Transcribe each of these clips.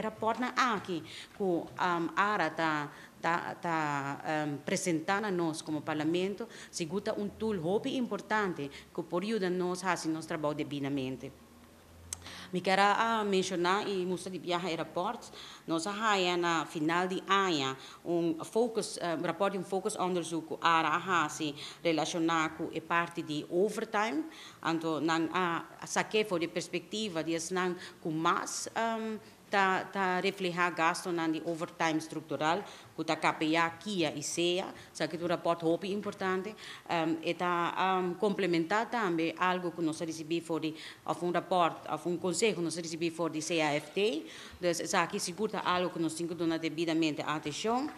rapporten anche con um, ARA está da, da um, presentare a noi come Parlamento, sicuramente um tool molto importante que che può aiutarci a fare nosso trabalho debidamente. Me Mi quero mencionar e mostrar de viagem aeroportos. Nós já na final de ano um focus, eh, um rapport um focus onderzoek ara se relacionar com a parte de overtime, então não a saque foi de perspectiva de não com mais um, está tá reflejar gasto na de overtime estrutural, que tá capia aqui e CEA, sa que dura porta hope importante, um, e um, complementar também algo que nós recebemos fora of um rapport, of um conselho que nós recebemos fora de CAFT, sa que segura algo que nós temos que dar devidamente atenção.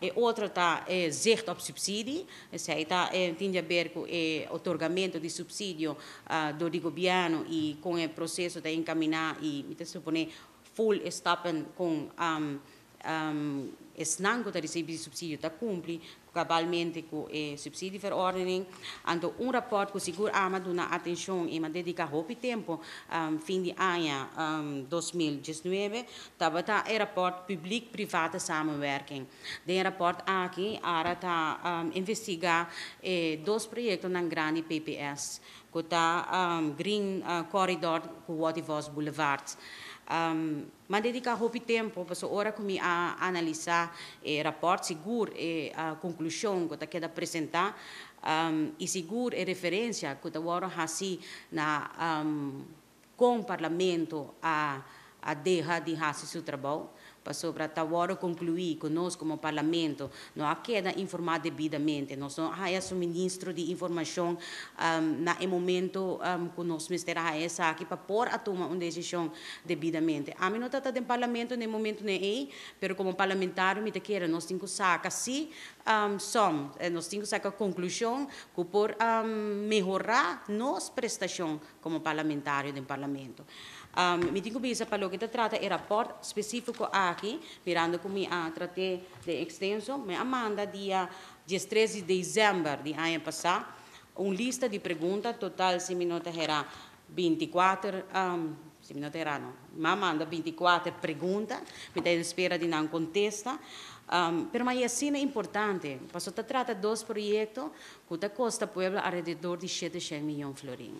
E outra está é, zicht op subsídio, isso está é, tem a ver com o otorgamento de subsídio uh, do governo e com o processo de encaminhar e, me supone, full stop con um, um, snango da recebi de subsídio da cumpre cabalmente com a subsídio verordening ando un rapporto con sicuro ama dona atenção e ma dedica roupa tempo um, fim de ano um, 2019 tava tá e rapport public private samenwerking de rapport aqui ara tá um, investiga e dos projetos na grande PPS que um, green uh, corridor com Wattivos Boulevard um, dedicar hopi tempo para ora kumi a analisar o relatório, seguro e a conclusão que ta queda apresentar um, e seguro e referência que ta agora assim na um, com parlamento a a derra de hasi seu trabalho passou para tal hora concluir que nós, como parlamento, não há queda informar debidamente Nós somos há esse ministro de informação um, ah, na em momento um, ah, que nós ministério essa aqui para pôr a tomar uma decisão debidamente A mim não está em parlamento nem momento nem aí, mas como parlamentar, me queira, nós temos que sacar se um, ah, som, eh, nós temos que sacar conclusão que por um, melhorar nossa prestação como parlamentário do parlamento. Um, me tenho que pensar para o que trata o rapport específico a aqui, mirando como a tratei de extenso, me amanda dia 13 de dezembro de ano passado, una lista de perguntas, total si se nota era 24, um, se minuta era não, me manda 24 perguntas, me dá espera de não contestar, Um, pero mas assim é importante. Passou a tratar dois projetos que custa a Puebla alrededor de 700 milhões de florins.